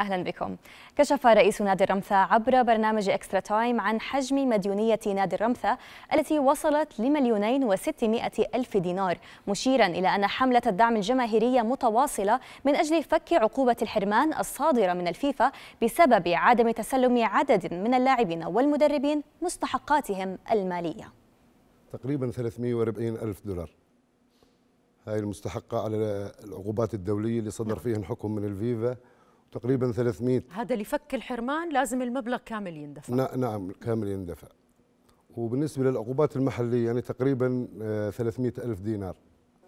أهلا بكم كشف رئيس نادي الرمثا عبر برنامج إكسترا تايم عن حجم مديونية نادي الرمثا التي وصلت لمليونين وستمائة ألف دينار مشيرا إلى أن حملة الدعم الجماهيرية متواصلة من أجل فك عقوبة الحرمان الصادرة من الفيفا بسبب عدم تسلم عدد من اللاعبين والمدربين مستحقاتهم المالية تقريبا 340 ألف دولار هاي المستحقة على العقوبات الدولية اللي صدر فيها حكم من الفيفا تقريبا 300 هذا لفك الحرمان لازم المبلغ كامل يندفع نعم كامل يندفع وبالنسبة للعقوبات المحلية يعني تقريبا 300 آه، ألف دينار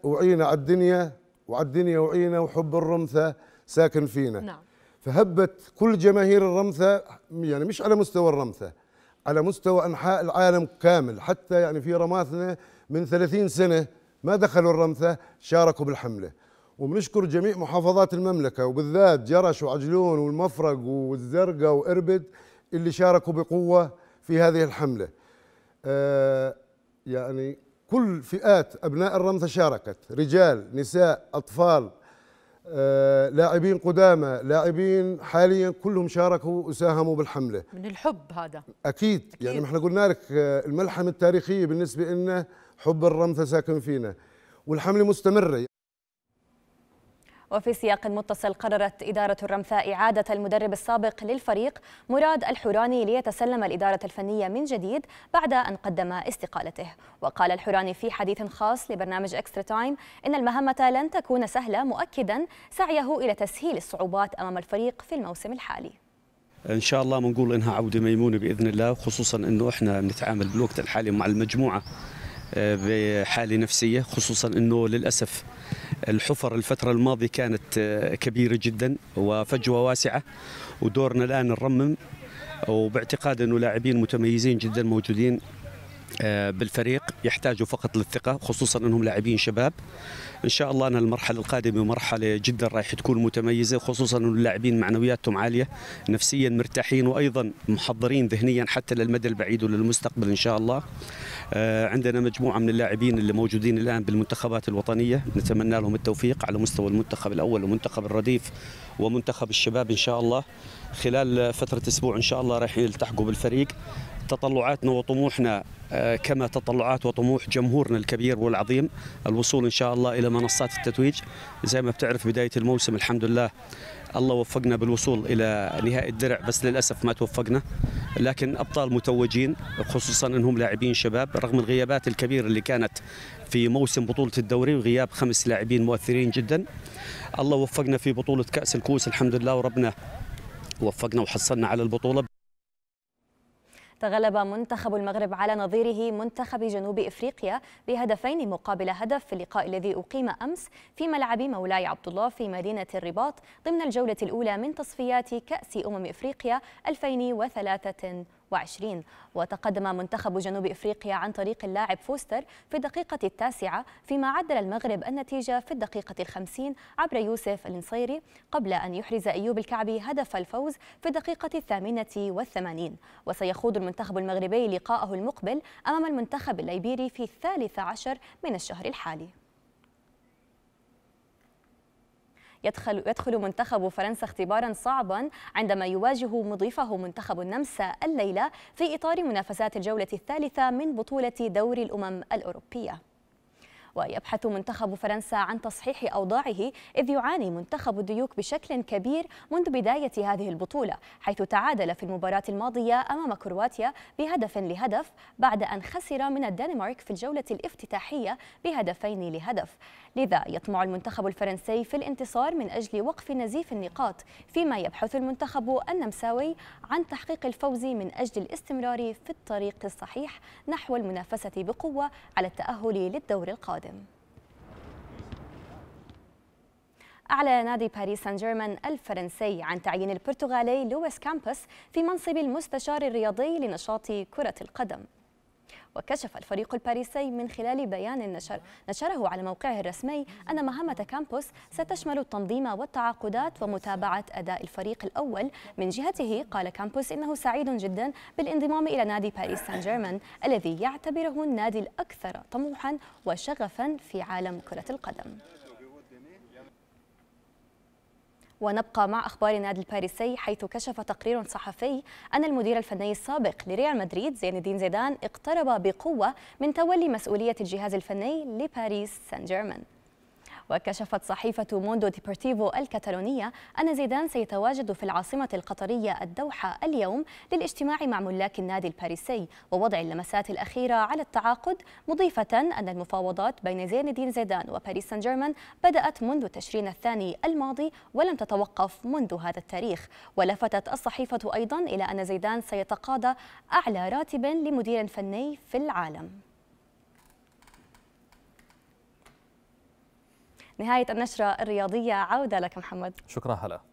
وعينا على الدنيا وعلى الدنيا وعينا وحب الرمثة ساكن فينا نعم. فهبت كل جماهير الرمثة يعني مش على مستوى الرمثة على مستوى أنحاء العالم كامل حتى يعني في رماثنا من 30 سنة ما دخلوا الرمثة شاركوا بالحملة وبنشكر جميع محافظات المملكة وبالذات جرش وعجلون والمفرق والزرقاء وإربد اللي شاركوا بقوة في هذه الحملة آه يعني كل فئات أبناء الرمثة شاركت رجال نساء أطفال آه، لاعبين قدامى لاعبين حاليا كلهم شاركوا وساهموا بالحمله من الحب هذا اكيد, يعني أكيد. يعني ما احنا قلنا لك آه، الملحمه التاريخيه بالنسبه لنا حب الرمثه ساكن فينا والحمله مستمره وفي سياق متصل قررت إدارة الرمثاء إعادة المدرب السابق للفريق مراد الحوراني ليتسلم الإدارة الفنية من جديد بعد أن قدم استقالته وقال الحوراني في حديث خاص لبرنامج إكسترا تايم إن المهمة لن تكون سهلة مؤكدا سعيه إلى تسهيل الصعوبات أمام الفريق في الموسم الحالي ان شاء الله بنقول انها عوده ميمونه باذن الله خصوصا انه احنا بنتعامل بالوقت الحالي مع المجموعه آه، بحاله نفسيه خصوصا انه للاسف الحفر الفترة الماضية كانت آه، كبيرة جدا وفجوة واسعة ودورنا الآن نرمم وباعتقاد أنه لاعبين متميزين جدا موجودين آه، بالفريق يحتاجوا فقط للثقة خصوصا أنهم لاعبين شباب إن شاء الله أن المرحلة القادمة مرحلة جدا رايح تكون متميزة خصوصا أن اللاعبين معنوياتهم عالية نفسيا مرتاحين وأيضا محضرين ذهنيا حتى للمدى البعيد وللمستقبل إن شاء الله آه، عندنا مجموعة من اللاعبين اللي موجودين الآن بالمنتخبات الوطنية نتمنى لهم التوفيق على مستوى المنتخب الأول ومنتخب الرديف ومنتخب الشباب إن شاء الله خلال فترة أسبوع إن شاء الله راح يلتحقوا بالفريق تطلعاتنا وطموحنا آه، كما تطلعات وطموح جمهورنا الكبير والعظيم الوصول إن شاء الله إلى منصات التتويج زي ما بتعرف بداية الموسم الحمد لله الله وفقنا بالوصول إلى نهائي الدرع بس للأسف ما توفقنا لكن أبطال متوجين خصوصا أنهم لاعبين شباب رغم الغيابات الكبيرة اللي كانت في موسم بطولة الدوري وغياب خمس لاعبين مؤثرين جدا الله وفقنا في بطولة كأس الكوس الحمد لله وربنا وفقنا وحصلنا على البطولة تغلب منتخب المغرب على نظيره منتخب جنوب إفريقيا بهدفين مقابل هدف في اللقاء الذي أقيم أمس في ملعب مولاي عبد الله في مدينة الرباط ضمن الجولة الأولى من تصفيات كأس أمم إفريقيا 2023 2020 وتقدم منتخب جنوب إفريقيا عن طريق اللاعب فوستر في الدقيقة التاسعة فيما عدل المغرب النتيجة في الدقيقة الخمسين عبر يوسف النصيري قبل أن يحرز أيوب الكعبي هدف الفوز في الدقيقة الثامنة والثمانين وسيخوض المنتخب المغربي لقاءه المقبل أمام المنتخب الليبيري في الثالث عشر من الشهر الحالي يدخل, يدخل منتخب فرنسا اختبارا صعبا عندما يواجه مضيفه منتخب النمسا الليلة في إطار منافسات الجولة الثالثة من بطولة دوري الأمم الأوروبية ويبحث منتخب فرنسا عن تصحيح أوضاعه إذ يعاني منتخب الديوك بشكل كبير منذ بداية هذه البطولة حيث تعادل في المباراة الماضية أمام كرواتيا بهدف لهدف بعد أن خسر من الدنمارك في الجولة الافتتاحية بهدفين لهدف لذا يطمع المنتخب الفرنسي في الانتصار من أجل وقف نزيف النقاط فيما يبحث المنتخب النمساوي عن تحقيق الفوز من أجل الاستمرار في الطريق الصحيح نحو المنافسة بقوة على التأهل للدور القادم القادم أعلن نادي باريس سان جيرمان الفرنسي عن تعيين البرتغالي لويس كامبوس في منصب المستشار الرياضي لنشاط كرة القدم وكشف الفريق الباريسي من خلال بيان نشر نشره على موقعه الرسمي أن مهمة كامبوس ستشمل التنظيم والتعاقدات ومتابعة أداء الفريق الأول من جهته قال كامبوس إنه سعيد جدا بالانضمام إلى نادي باريس سان جيرمان الذي يعتبره النادي الأكثر طموحا وشغفا في عالم كرة القدم ونبقى مع أخبار النادي الباريسي حيث كشف تقرير صحفي أن المدير الفني السابق لريال مدريد زين الدين زيدان اقترب بقوة من تولي مسؤولية الجهاز الفني لباريس سان جيرمان وكشفت صحيفة موندو ديبورتيفو الكتالونية أن زيدان سيتواجد في العاصمة القطرية الدوحة اليوم للاجتماع مع ملاك النادي الباريسي ووضع اللمسات الأخيرة على التعاقد مضيفة أن المفاوضات بين زين الدين زيدان وباريس سان جيرمان بدأت منذ تشرين الثاني الماضي ولم تتوقف منذ هذا التاريخ ولفتت الصحيفة أيضا إلى أن زيدان سيتقاضى أعلى راتب لمدير فني في العالم نهاية النشرة الرياضية عودة لك محمد شكرا هلا